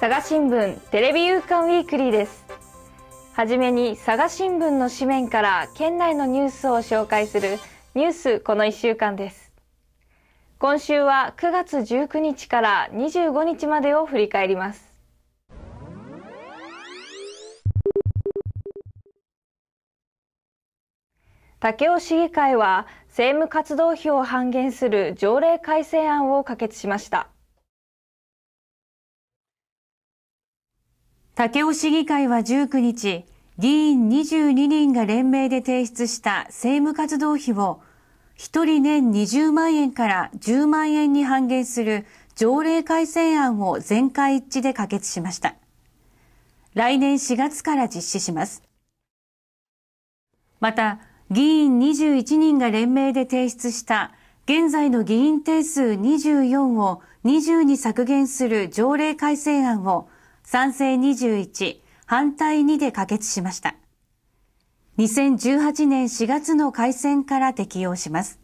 佐賀新聞テレビ夕刊ウィークリーですはじめに佐賀新聞の紙面から県内のニュースを紹介するニュースこの1週間です今週は9月19日から25日までを振り返ります武雄市議会は政務活動費を半減する条例改正案を可決しました武雄市議会は19日、議員22人が連名で提出した政務活動費を、1人年20万円から10万円に半減する条例改正案を全会一致で可決しました。来年4月から実施します。また、議員21人が連名で提出した現在の議員定数24を20に削減する条例改正案を賛成21、反対2で可決しました。2018年4月の改選から適用します。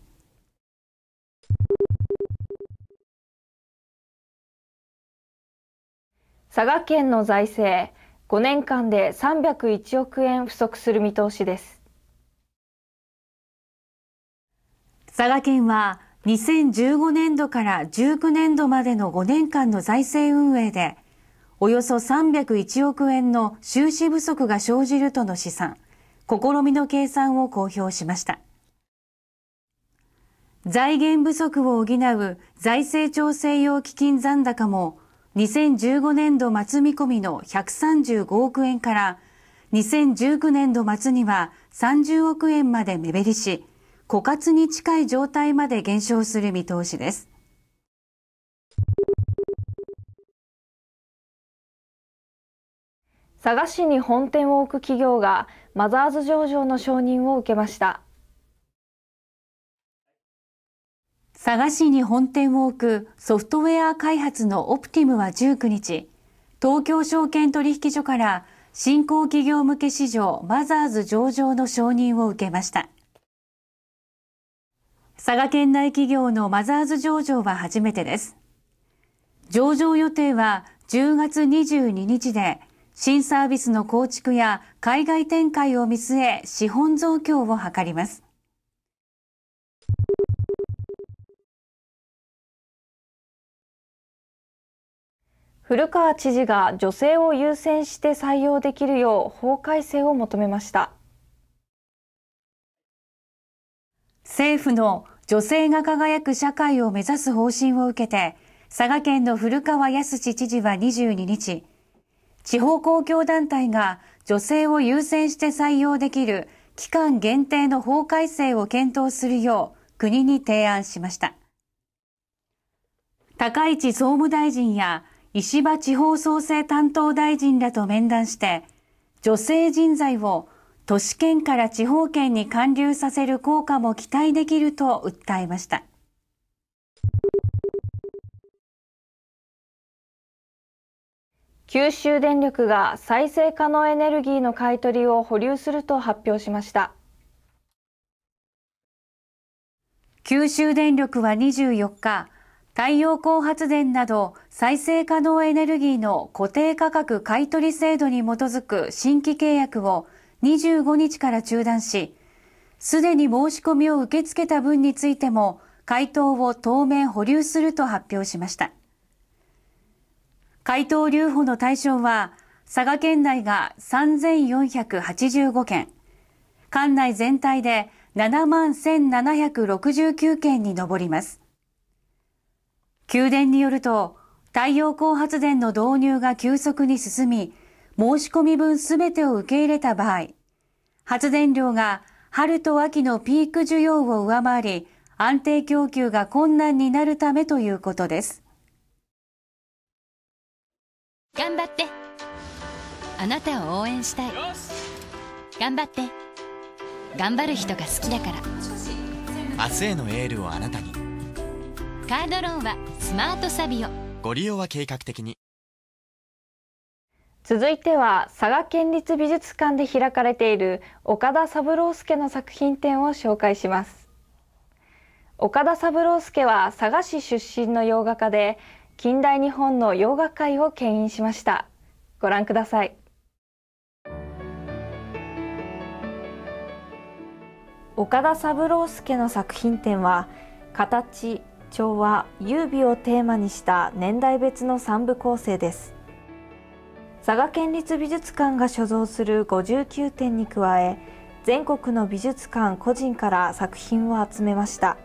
佐賀県の財政、5年間で301億円不足する見通しです。佐賀県は2015年度から19年度までの5年間の財政運営でおよそ301億円の収支不足が生じるとの試算、試みの計算を公表しました。財源不足を補う財政調整用基金残高も2015年度末見込みの135億円から2019年度末には30億円まで目減りし、枯渇に近い状態まで減少する見通しです。佐賀市に本店を置く企業がマザーズ上場の承認を受けました佐賀市に本店を置くソフトウェア開発のオプティムは19日東京証券取引所から新興企業向け市場マザーズ上場の承認を受けました佐賀県内企業のマザーズ上場は初めてです上場予定は10月22日で新サービスの構築や海外展開を見据え資本増強を図ります。古川知事が女性を優先して採用できるよう法改正を求めました政府の女性が輝く社会を目指す方針を受けて佐賀県の古川康知事は22日地方公共団体が女性を優先して採用できる期間限定の法改正を検討するよう国に提案しました。高市総務大臣や石破地方創生担当大臣らと面談して、女性人材を都市圏から地方圏に還流させる効果も期待できると訴えました。九州電力が再生可能エネルギーの買い取りを保留すると発表しました九州電力は24日太陽光発電など再生可能エネルギーの固定価格買取制度に基づく新規契約を25日から中断し、すでに申し込みを受け付けた分についても回答を当面保留すると発表しました。回答留保の対象は、佐賀県内が3485件、管内全体で7万1769件に上ります。宮殿によると、太陽光発電の導入が急速に進み、申し込み分すべてを受け入れた場合、発電量が春と秋のピーク需要を上回り、安定供給が困難になるためということです。頑張ってあなたを応援したい頑張って頑張る人が好きだから明日へのエールをあなたにカードローンはスマートサビオご利用は計画的に続いては佐賀県立美術館で開かれている岡田三郎介の作品展を紹介します岡田三郎介は佐賀市出身の洋画家で近代日本の洋楽界を牽引しましたご覧ください岡田三郎介の作品展は形調和優美をテーマにした年代別の三部構成です佐賀県立美術館が所蔵する59点に加え全国の美術館個人から作品を集めました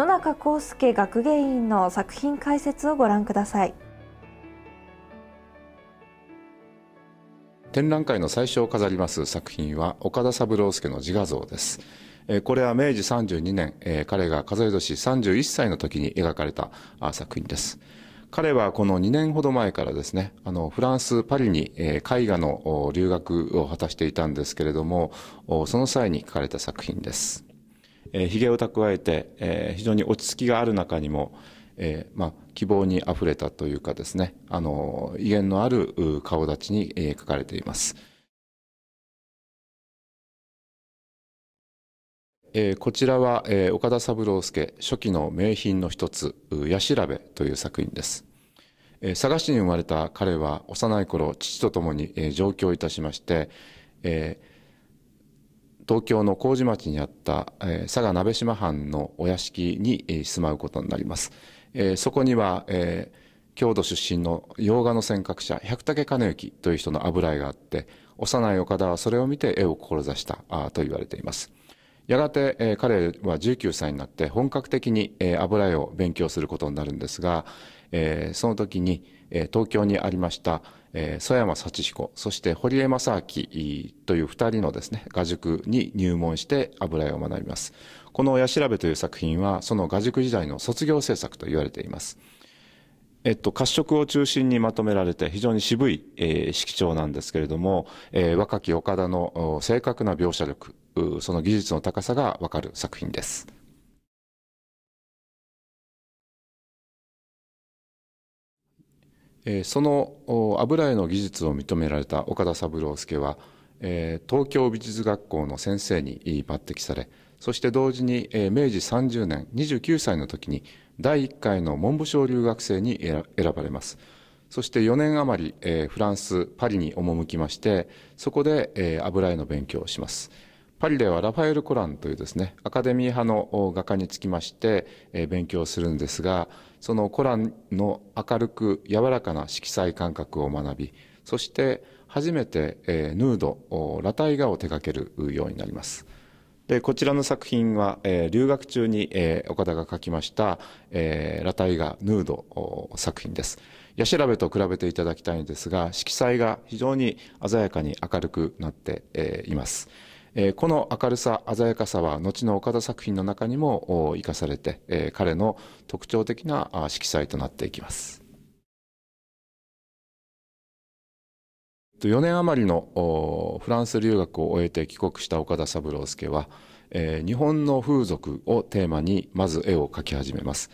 野中康介学芸員の作品解説をご覧ください展覧会の最初を飾ります作品は岡田三郎介の自画像ですこれは明治32年彼が数え年31歳の時に描かれた作品です彼はこの2年ほど前からですね、あの、フランス・パリに、え絵画の留学を果たしていたんですけれども、その際に書かれた作品です。えー、を蓄えて、えー、非常に落ち着きがある中にも、えー、まあ、希望にあふれたというかですね、あの、威厳のある顔立ちに、えー、書かれています。えー、こちらは、えー、岡田三郎介初期の名品の一つ「やしらべ」という作品です、えー、佐賀市に生まれた彼は幼い頃父と共に、えー、上京いたしまして、えー東京の麹町にあった、え佐賀鍋島藩のお屋敷に、え住まうことになります。えそこには、え郷土出身の洋画の尖閣者百武兼之という人の油絵があって幼い岡田はそれを見て絵を志したあと言われていますやがて、えー、彼は19歳になって本格的に、えー、油絵を勉強することになるんですが、えー、その時に、え東京にありましたえー、曽山幸彦、そして堀江正明という二人のですね、画塾に入門して油絵を学びます。この親調べという作品は、その画塾時代の卒業制作と言われています。えっと、褐色を中心にまとめられて非常に渋い、えー、色調なんですけれども、えー、若き岡田の正確な描写力、その技術の高さがわかる作品です。その油絵の技術を認められた岡田三郎介は東京美術学校の先生に抜擢されそして同時に明治30年29歳の時に第1回の文部省留学生に選ばれますそして4年余りフランスパリに赴きましてそこで油絵の勉強をしますパリではラファエル・コランというですねアカデミー派の画家につきまして勉強するんですがそのコランの明るく柔らかな色彩感覚を学びそして初めて、えヌード裸体画を手掛けるようになりますでこちらの作品は、え留学中に、え岡田が描きました、え裸体画ヌード作品ですヤ調べと比べていただきたいんですが色彩が非常に鮮やかに明るくなって、いますこの明るさ鮮やかさは後の岡田作品の中にも生かされて、彼の特徴的な色彩となっていきます。4年余りのフランス留学を終えて帰国した岡田三郎介は、日本の風俗をテーマにまず絵を描き始めます。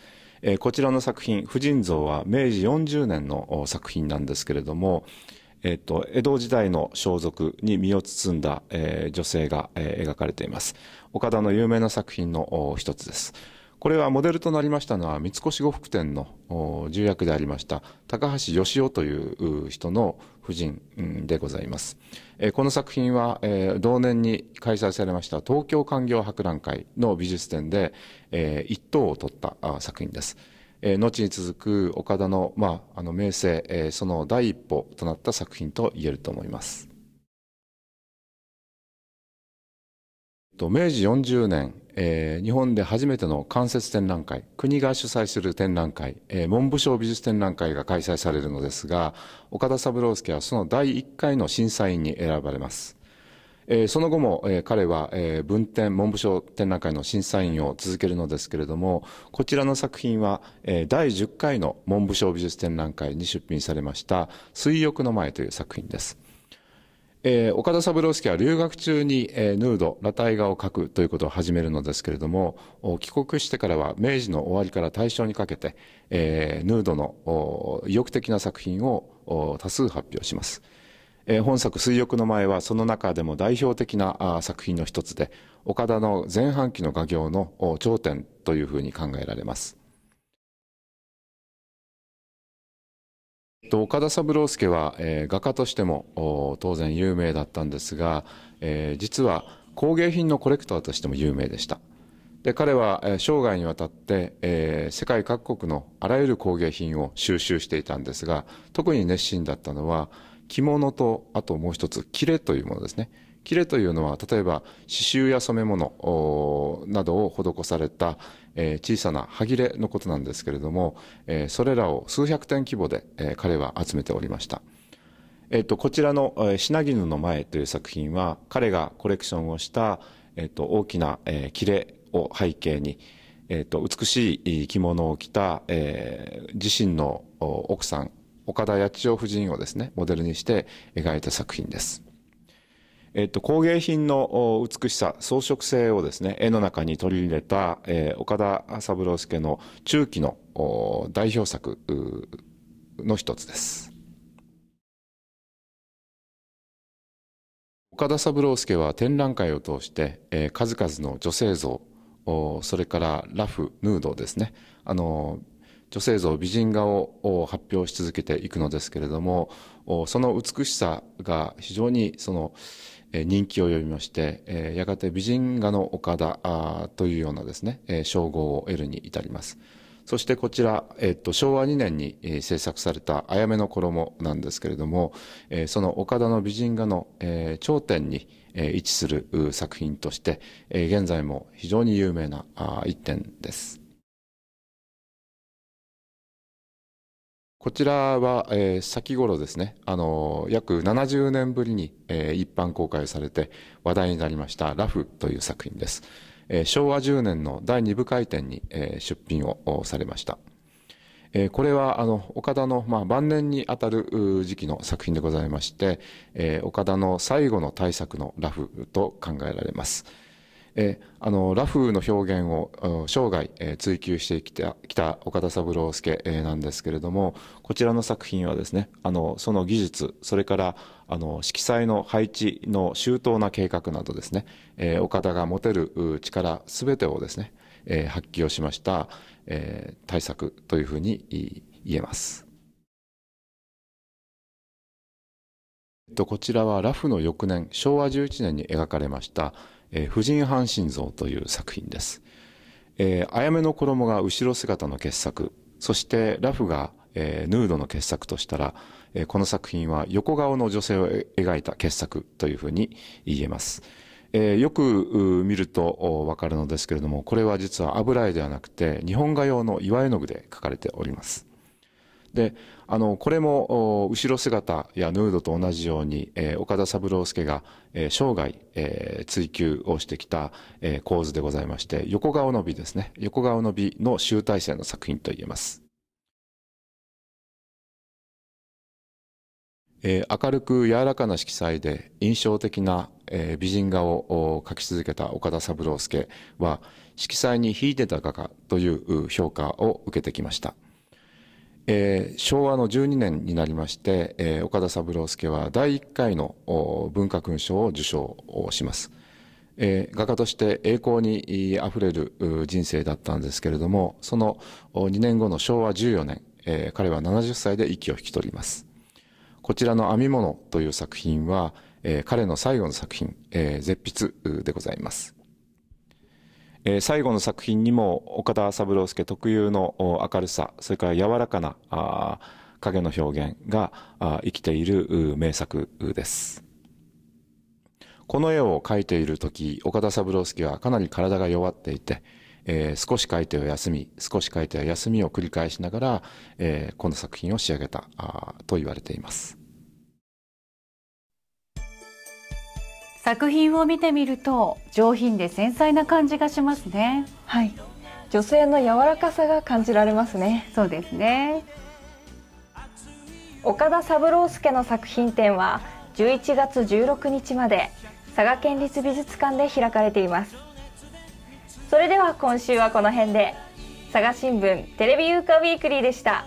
こちらの作品「婦人像」は明治40年の作品なんですけれども、えっと、江戸時代の装束に身を包んだ、えー、女性が、えー、描かれています。岡田の有名な作品の一つです。これはモデルとなりましたのは三越呉服店の重役でありました高橋義雄という人の夫人でございます。この作品は同年に開催されました東京官業博覧会の美術展で一等を取った作品です。えー、後に続く岡田の,、まあ、あの名声、えー、その第一歩となった作品と言えると思います。明治40年、えー、日本で初めての間接展覧会国が主催する展覧会、えー、文部省美術展覧会が開催されるのですが岡田三郎介はその第1回の審査員に選ばれますえー、その後も、えー、彼は、えー、文展文部省展覧会の審査員を続けるのですけれどもこちらの作品は、えー、第10回の文部省美術展覧会に出品されました「水浴の前」という作品です。えー、岡田三郎介は留学中に、えー、ヌード、ラタイ画を描くということを始めるのですけれども、帰国してからは明治の終わりから大正にかけて、えー、ヌードの意欲的な作品を多数発表します。えー、本作「水浴の前」はその中でも代表的な作品の一つで岡田の前半期の画業の頂点というふうに考えられます。岡田三郎介は、えー、画家としても当然有名だったんですが、えー、実は工芸品のコレクターとしても有名でしたで彼は、え生涯にわたって、えー、世界各国のあらゆる工芸品を収集していたんですが特に熱心だったのは、着物と、あともう一つ、切れというものですね。切れというのは、例えば刺繍や染め物などを施された、え小さな歯切れのことなんですけれども、えそれらを数百点規模で、え彼は集めておりました。えっ、と、こちらの、え品絹の前という作品は、彼がコレクションをした、えっ、と、大きな、え切れを背景に、えっ、と、美しい着物を着た、え自身の奥さん岡田八千代夫人をですね、モデルにして描いた作品です。えっと、工芸品の美しさ、装飾性をですね、絵の中に取り入れた、えー、岡田三郎介の中期の代表作の一つです。岡田三郎介は展覧会を通して、えー、数々の女性像、それからラフ、ヌードですね、あのー女性像美人画を発表し続けていくのですけれどもその美しさが非常にその人気を呼びましてやがて美人画の岡田というようなですね称号を得るに至ります。そしてこちら、えっと、昭和2年に制作された「あやめの衣」なんですけれども、その岡田の美人画の、頂点に、位置する作品として、現在も非常に有名な一点です。こちらは、えー、先頃ですね、あのー、約70年ぶりに、えー、一般公開されて話題になりましたラフという作品です。えー、昭和10年の第2部回展に、えー、出品をされました。えー、これは、あの、岡田の、まあ、晩年にあたる時期の作品でございまして、えー、岡田の最後の大作のラフと考えられます。えあのラフの表現を生涯、え追求してきたきた岡田三郎介、えなんですけれどもこちらの作品はですねあのその技術それからあの色彩の配置の周到な計画などですね、え岡田が持てる力全てをですね、え発揮をしました、え対策というふうに言えます。こちらはラフの翌年昭和11年に描かれましたえー、婦人半身像という作品です。えー、あやめの衣が後ろ姿の傑作、そしてラフが、えー、ヌードの傑作としたら、えー、この作品は横顔の女性を描いた傑作というふうに言えます。えー、よく見るとわかるのですけれども、これは実は油絵ではなくて、日本画用の岩絵の具で描かれております。であのこれも後ろ姿やヌードと同じように、えー、岡田三郎介が、えー、生涯、えー、追求をしてきた、えー、構図でございまして横顔の美ですね横顔の美の集大成の作品といえます。えー、明るく柔らかな色彩で印象的な、えー、美人画を描き続けた岡田三郎介は色彩に秀でた画家という評価を受けてきました。えー、昭和の12年になりまして、えー、岡田三郎介は第1回の文化勲章を受賞します、えー、画家として栄光にあふれる人生だったんですけれどもその2年後の昭和14年、えー、彼は70歳で息を引き取りますこちらの「編み物」という作品は、えー、彼の最後の作品「えー、絶筆」でございますえ最後の作品にも岡田三郎介特有の明るさそれから柔らかなあ影の表現が生きている名作ですこの絵を描いている時岡田三郎介はかなり体が弱っていて、えー、少し描いては休み少し描いては休みを繰り返しながら、えー、この作品を仕上げたと言われています作品を見てみると上品で繊細な感じがしますねはい女性の柔らかさが感じられますねそうですね岡田三郎介の作品展は11月16日まで佐賀県立美術館で開かれていますそれでは今週はこの辺で佐賀新聞テレビユーカウィークリーでした